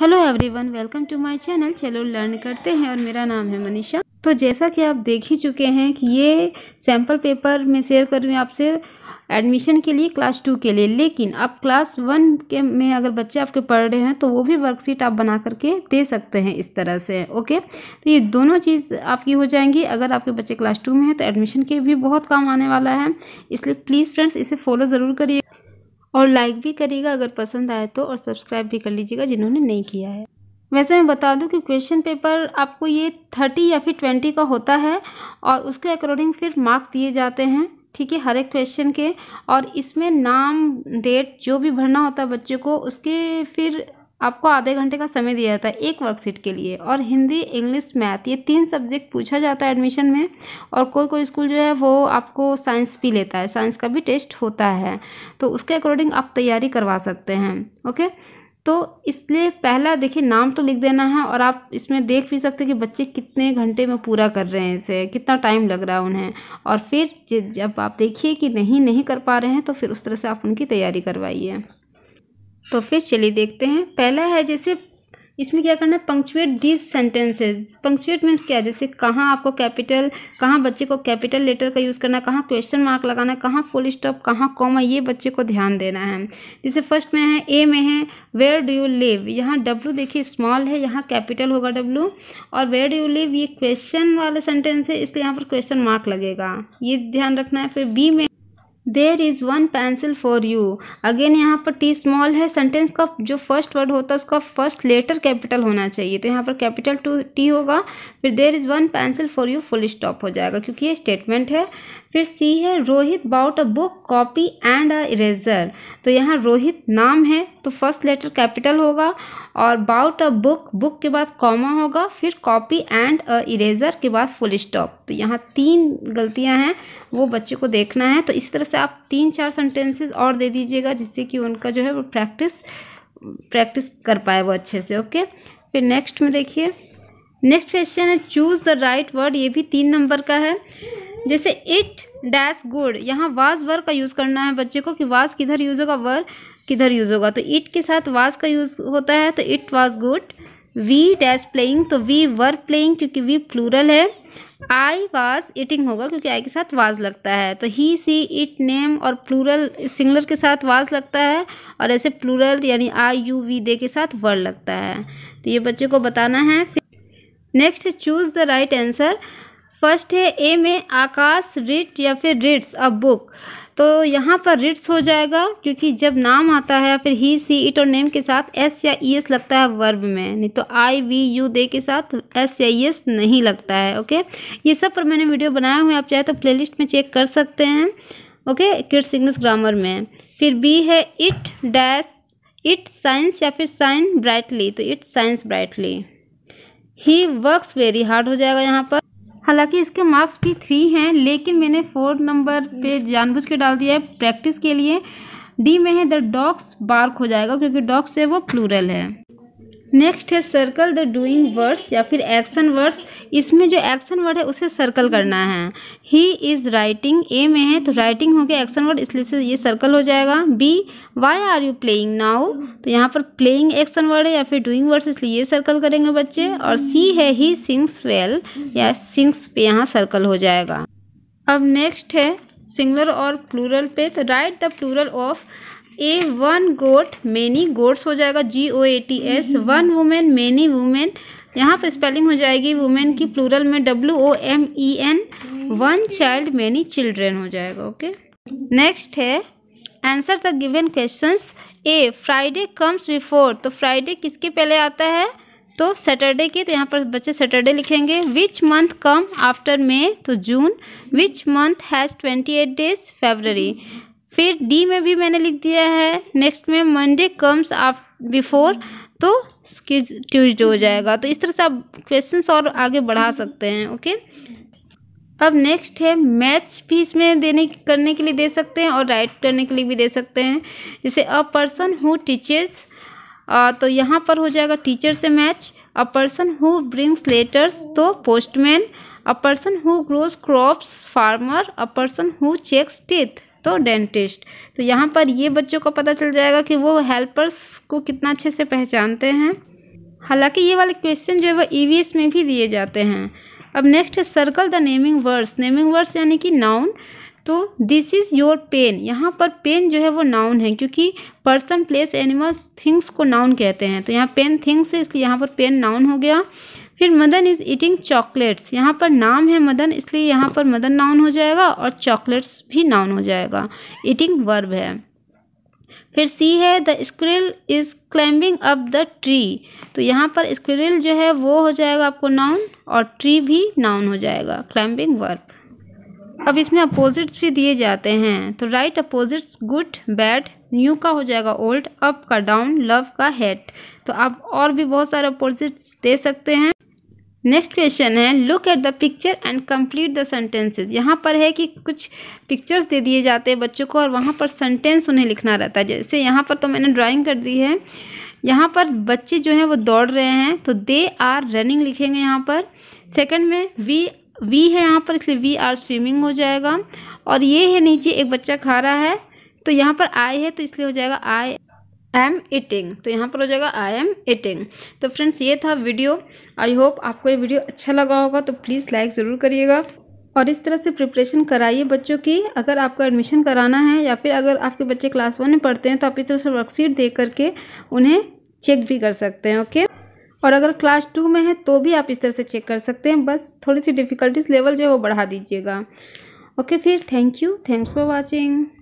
hello everyone welcome to my channel चलो learn करते हैं और मेरा नाम है मनीषा तो जैसा कि आप देख ही चुके हैं कि ये सैम्पल पेपर मैं शेयर कर रही हूँ आपसे एडमिशन के लिए क्लास टू के लिए लेकिन आप क्लास वन के में अगर बच्चे आपके पढ़ रहे हैं तो वो भी वर्कशीट आप बना करके दे सकते हैं इस तरह से ओके तो ये दोनों चीज़ आपकी हो जाएंगी अगर आपके बच्चे क्लास टू में हैं तो एडमिशन के भी बहुत काम आने वाला है इसलिए प्लीज़ फ्रेंड्स इसे फॉलो ज़रूर करिए और लाइक भी करिएगा अगर पसंद आए तो और सब्सक्राइब भी कर लीजिएगा जिन्होंने नहीं किया है वैसे मैं बता दूं कि क्वेश्चन पेपर आपको ये थर्टी या फिर ट्वेंटी का होता है और उसके अकॉर्डिंग फिर मार्क दिए जाते हैं ठीक है हर एक क्वेश्चन के और इसमें नाम डेट जो भी भरना होता है बच्चे को उसके फिर आपको आधे घंटे का समय दिया जाता है एक वर्कशीट के लिए और हिंदी इंग्लिश मैथ ये तीन सब्जेक्ट पूछा जाता है एडमिशन में और कोई कोई स्कूल जो है वो आपको साइंस भी लेता है साइंस का भी टेस्ट होता है तो उसके अकॉर्डिंग आप तैयारी करवा सकते हैं ओके तो इसलिए पहला देखिए नाम तो लिख देना है और आप इसमें देख भी सकते हैं कि बच्चे कितने घंटे में पूरा कर रहे हैं इसे कितना टाइम लग रहा है उन्हें और फिर जब आप देखिए कि नहीं नहीं कर पा रहे हैं तो फिर उस तरह से आप उनकी तैयारी करवाइए तो फिर चलिए देखते हैं पहला है जैसे इसमें क्या करना है punctuate these sentences punctuate means क्या है जैसे कहाँ आपको कैपिटल कहाँ बच्चे को कैपिटल लेटर का यूज़ करना है कहाँ क्वेश्चन मार्क लगाना है कहाँ फुल स्टॉप कहाँ कॉमा ये बच्चे को ध्यान देना है जैसे फर्स्ट में है ए में है वेयर डू यू लिव यहाँ डब्लू देखिए स्मॉल है यहाँ कैपिटल होगा डब्ल्यू और वेयर डू यू लिव ये क्वेश्चन वाला सेंटेंस है इसलिए यहाँ पर क्वेश्चन मार्क लगेगा ये ध्यान रखना है फिर बी में there is one pencil for you again यहाँ पर टी स्मॉल है सेंटेंस का जो फर्स्ट वर्ड होता है उसका फर्स्ट लेटर कैपिटल होना चाहिए तो यहाँ पर कैपिटल टू टी होगा फिर there is one pencil for you full stop हो जाएगा क्योंकि ये स्टेटमेंट है फिर सी है Rohit bought a book copy and a eraser तो यहाँ रोहित नाम है तो फर्स्ट लेटर कैपिटल होगा और बाउट अ बुक बुक के बाद कॉमा होगा फिर कॉपी एंड अ इरेजर के बाद फुल स्टॉप तो यहाँ तीन गलतियाँ हैं वो बच्चे को देखना है तो इसी तरह से आप तीन चार सेंटेंसेस और दे दीजिएगा जिससे कि उनका जो है वो प्रैक्टिस प्रैक्टिस कर पाए वो अच्छे से ओके फिर नेक्स्ट में देखिए नेक्स्ट क्वेश्चन है चूज़ द राइट वर्ड ये भी तीन नंबर का है जैसे इट डैश गुड यहाँ वाज वर का यूज़ करना है बच्चे को कि वाज किधर यूज़ होगा वर किधर यूज़ होगा तो इट के साथ वाज का यूज़ होता है तो it was good we dash playing तो वी वर प्लेइंग क्योंकि वी प्लूरल है आई वाज ईटिंग होगा क्योंकि आई के साथ वाज लगता है तो ही सी इट नेम और प्लूरल सिंगलर के साथ वाज लगता है और ऐसे प्लूरल यानी आई यू वी दे के साथ वर लगता है तो ये बच्चे को बताना है next choose the right answer first है ए में आकाश रिट या फिर रिट्स अ बुक तो यहाँ पर रिट्स हो जाएगा क्योंकि जब नाम आता है या फिर ही सी इट और नेम के साथ एस या ई एस लगता है वर्ब में नहीं तो आई वी यू दे के साथ एस या ई एस नहीं लगता है ओके ये सब पर मैंने वीडियो बनाया हुआ है आप चाहे तो प्लेलिस्ट में चेक कर सकते हैं ओके किड्स इंग्लिश ग्रामर में फिर बी है इट डैश इट साइंस या फिर साइन ब्राइटली तो इट साइंस ब्राइटली ही वर्क्स वेरी हार्ड हो जाएगा यहाँ पर हालांकि इसके मार्क्स भी थ्री हैं लेकिन मैंने फोर नंबर पे जानबूझ के डाल दिया है प्रैक्टिस के लिए डी में है द डॉग्स बार्क हो जाएगा क्योंकि डॉग्स जो है वो प्लूरल है नेक्स्ट है सर्कल द डूइंग वर्ड्स या फिर एक्शन वर्ड्स इसमें जो एक्शन वर्ड है उसे सर्कल करना है ही इज़ राइटिंग ए में है तो राइटिंग हो गया एक्शन वर्ड इसलिए से ये सर्कल हो जाएगा B why are you playing now तो यहाँ पर प्लेइंग एक्शन वर्ड है या फिर डूइंग वर्ड्स इसलिए ये सर्कल करेंगे बच्चे और सी है ही सिंग्स वेल या सिंग्स पे यहाँ सर्कल हो जाएगा अब नेक्स्ट है सिंगुलर और प्लूरल पे तो write the plural of a one goat many goats हो जाएगा G O A T S one women many women यहाँ पर स्पेलिंग हो जाएगी वुमेन की प्लूरल में W O M E N one child many children हो जाएगा ओके नेक्स्ट है answer the given questions A Friday comes before तो फ्राइडे किसके पहले आता है तो सैटरडे के तो यहाँ पर बच्चे सैटरडे लिखेंगे which month come after May तो June which month has twenty eight days February फिर डी में भी मैंने लिख दिया है नेक्स्ट में मंडे कम्स आफ बिफोर तो ट्यूजडे हो जाएगा तो इस तरह से आप क्वेश्चंस और आगे बढ़ा सकते हैं ओके अब नेक्स्ट है मैच भी इसमें देने करने के लिए दे सकते हैं और राइट करने के लिए भी दे सकते हैं जैसे अ पर्सन हु टीचर्स तो यहाँ पर हो जाएगा टीचर से match a person who brings letters तो postman a person who grows crops farmer a person who checks teeth तो डेंटिस्ट तो यहाँ पर ये बच्चों को पता चल जाएगा कि वो हेल्पर्स को कितना अच्छे से पहचानते हैं हालांकि ये वाले क्वेश्चन जो है वो ई e में भी दिए जाते हैं अब नेक्स्ट है circle the naming words naming words यानी कि नाउन तो दिस इज़ योर पेन यहाँ पर पेन जो है वो नाउन है क्योंकि पर्सन प्लेस एनिमल्स थिंग्स को नाउन कहते हैं तो यहाँ पेन थिंग्स है इसलिए यहाँ पर पेन नाउन हो गया फिर मदन इज़ ईटिंग चॉकलेट्स यहाँ पर नाम है मदन इसलिए यहाँ पर मदन नाउन हो जाएगा और चॉकलेट्स भी नाउन हो जाएगा ईटिंग वर्ब है फिर सी है the squirrel is climbing up the tree तो यहाँ पर स्क्रिल जो है वो हो जाएगा आपको नाउन और ट्री भी नाउन हो जाएगा क्लाइंबिंग वर्ब अब इसमें अपोजिट्स भी दिए जाते हैं तो write opposites good bad new का हो जाएगा ओल्ड अप का डाउन लव का हेट तो आप और भी बहुत सारे अपोजिट्स दे सकते हैं नेक्स्ट क्वेश्चन है look at the picture and complete the sentences यहाँ पर है कि कुछ पिक्चर्स दे दिए जाते हैं बच्चों को और वहाँ पर सेंटेंस उन्हें लिखना रहता है जैसे यहाँ पर तो मैंने ड्राइंग कर दी है यहाँ पर बच्चे जो हैं वो दौड़ रहे हैं तो दे आर रनिंग लिखेंगे यहाँ पर सेकंड में वी वी है यहाँ पर इसलिए वी आर स्विमिंग हो जाएगा और ये है नीचे एक बच्चा खा रहा है तो यहाँ पर आई है तो इसलिए हो जाएगा आई आई एम ईटिंग तो यहाँ पर हो जाएगा आई एम ईटिंग तो फ्रेंड्स ये था वीडियो आई होप आपको ये वीडियो अच्छा लगा होगा तो प्लीज़ लाइक ज़रूर करिएगा और इस तरह से प्रिपरेशन कराइए बच्चों की अगर आपको एडमिशन कराना है या फिर अगर आपके बच्चे क्लास वन में पढ़ते हैं तो आप इस तरह से वर्कशीट दे करके उन्हें चेक भी कर सकते हैं ओके और अगर क्लास टू में है तो भी आप इस तरह से चेक कर सकते हैं बस थोड़ी सी डिफ़िकल्टीज लेवल जो है वो बढ़ा दीजिएगा ओके फिर thank you thanks for watching